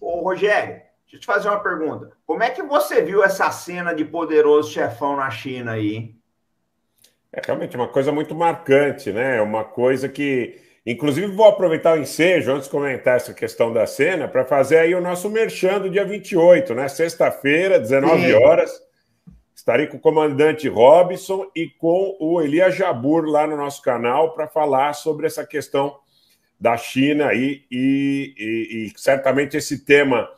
Ô, Rogério, deixa eu te fazer uma pergunta. Como é que você viu essa cena de poderoso chefão na China aí? É realmente uma coisa muito marcante, né? É uma coisa que. Inclusive, vou aproveitar o ensejo, antes de comentar essa questão da cena, para fazer aí o nosso merchan do dia 28, né? Sexta-feira, 19 Sim. horas. Estarei com o comandante Robson e com o Elia Jabur lá no nosso canal para falar sobre essa questão da China e, e, e, e certamente esse tema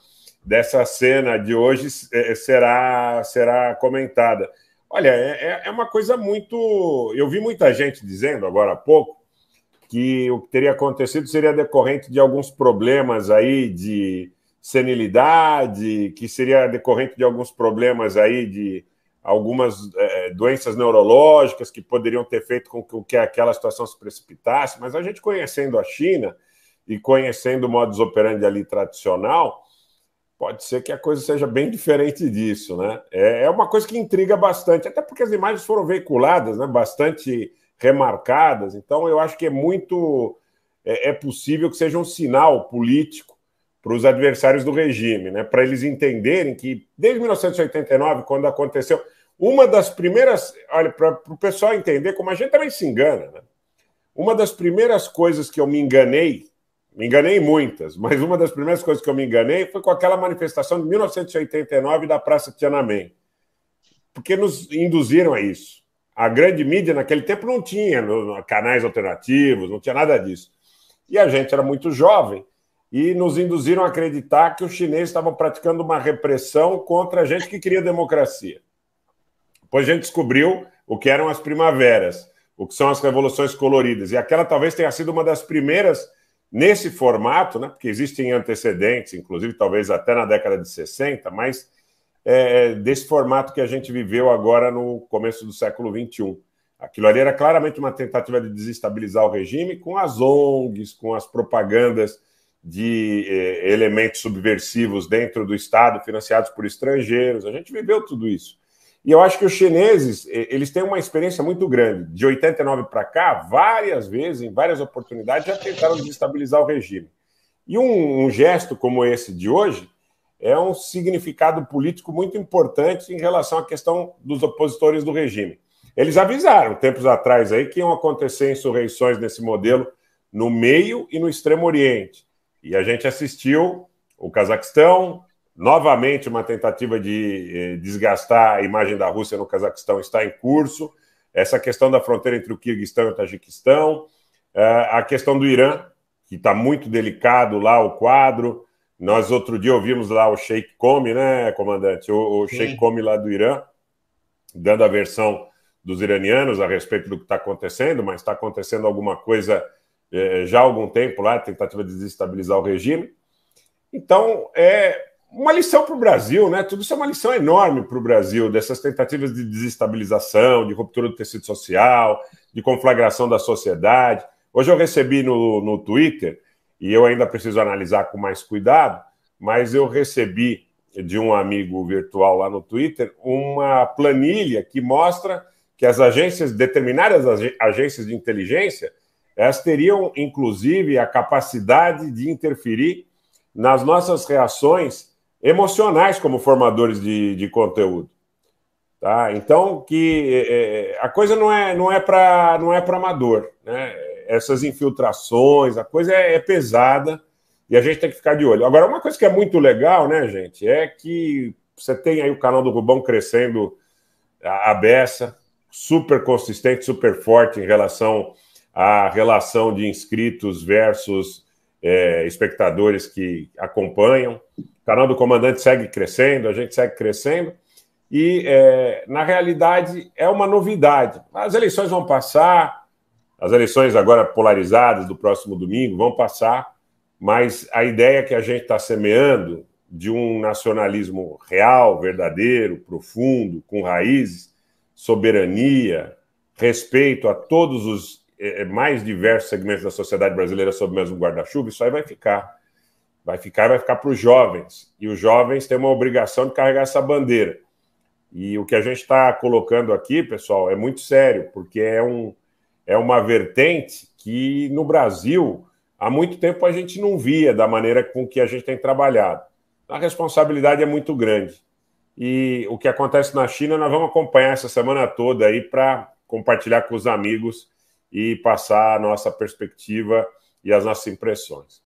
dessa cena de hoje é, é, será, será comentada. Olha, é, é, é uma coisa muito. Eu vi muita gente dizendo agora há pouco que o que teria acontecido seria decorrente de alguns problemas aí de senilidade, que seria decorrente de alguns problemas aí de algumas doenças neurológicas que poderiam ter feito com que aquela situação se precipitasse, mas a gente conhecendo a China e conhecendo o modus operandi ali tradicional, pode ser que a coisa seja bem diferente disso, né? É, é uma coisa que intriga bastante, até porque as imagens foram veiculadas, né? Bastante remarcadas, então eu acho que é muito é, é possível que seja um sinal político para os adversários do regime, né? Para eles entenderem que desde 1989, quando aconteceu uma das primeiras. Olha, para o pessoal entender como a gente também se engana, né? Uma das primeiras coisas que eu me enganei, me enganei muitas, mas uma das primeiras coisas que eu me enganei foi com aquela manifestação de 1989 da Praça Tiananmen. Porque nos induziram a isso. A grande mídia naquele tempo não tinha canais alternativos, não tinha nada disso. E a gente era muito jovem e nos induziram a acreditar que os chineses estavam praticando uma repressão contra a gente que queria democracia. Depois a gente descobriu o que eram as primaveras, o que são as revoluções coloridas. E aquela talvez tenha sido uma das primeiras nesse formato, né? porque existem antecedentes, inclusive talvez até na década de 60, mas é, é, desse formato que a gente viveu agora no começo do século XXI. Aquilo ali era claramente uma tentativa de desestabilizar o regime com as ONGs, com as propagandas de eh, elementos subversivos dentro do Estado, financiados por estrangeiros. A gente viveu tudo isso. E eu acho que os chineses, eles têm uma experiência muito grande. De 89 para cá, várias vezes, em várias oportunidades, já tentaram desestabilizar o regime. E um, um, gesto como esse de hoje é um significado político muito importante em relação à questão dos opositores do regime. Eles avisaram, tempos atrás, aí, que iam acontecer insurreições nesse modelo no meio e no extremo oriente. E a gente assistiu o Cazaquistão, Novamente, uma tentativa de eh, desgastar a imagem da Rússia no Cazaquistão está em curso. Essa questão da fronteira entre o Kirguistão e o Tajiquistão. Eh, a questão do Irã, que está muito delicado lá o quadro. Nós outro dia ouvimos lá o Sheikh Come, né, comandante? O, o Sheikh Come lá do Irã, dando a versão dos iranianos a respeito do que está acontecendo, mas está acontecendo alguma coisa eh, já há algum tempo lá, tentativa de desestabilizar o regime. Então, é uma lição para o Brasil, né? Tudo isso é uma lição enorme para o Brasil, dessas tentativas de desestabilização, de ruptura do tecido social, de conflagração da sociedade. Hoje eu recebi no, no Twitter, e eu ainda preciso analisar com mais cuidado, mas eu recebi de um amigo virtual lá no Twitter uma planilha que mostra que as agências, determinadas agências de inteligência, elas teriam, inclusive, a capacidade de interferir nas nossas reações emocionais como formadores de, de conteúdo. Tá? Então, que é, é a coisa não é, não é para não é para amador, né? Essas infiltrações, a coisa é, é, pesada e a gente tem que ficar de olho. Agora, uma coisa que é muito legal, né, gente, é que você tem aí o canal do Rubão crescendo a, a beça, super consistente, super forte em relação à relação de inscritos versus é, espectadores que acompanham canal do Comandante segue crescendo, a gente segue crescendo. E, é, na realidade, é uma novidade. As eleições vão passar, as eleições agora polarizadas do próximo domingo vão passar, mas a ideia que a gente está semeando de um nacionalismo real, verdadeiro, profundo, com raízes, soberania, respeito a todos os é, é, mais diversos segmentos da sociedade brasileira sob o mesmo guarda-chuva, isso aí vai ficar. Vai ficar, vai ficar para os jovens. E os jovens têm uma obrigação de carregar essa bandeira. E o que a gente está colocando aqui, pessoal, é muito sério, porque é, um, é uma vertente que no Brasil há muito tempo a gente não via da maneira com que a gente tem trabalhado. A responsabilidade é muito grande. E o que acontece na China, nós vamos acompanhar essa semana toda aí para compartilhar com os amigos e passar a nossa perspectiva e as nossas impressões.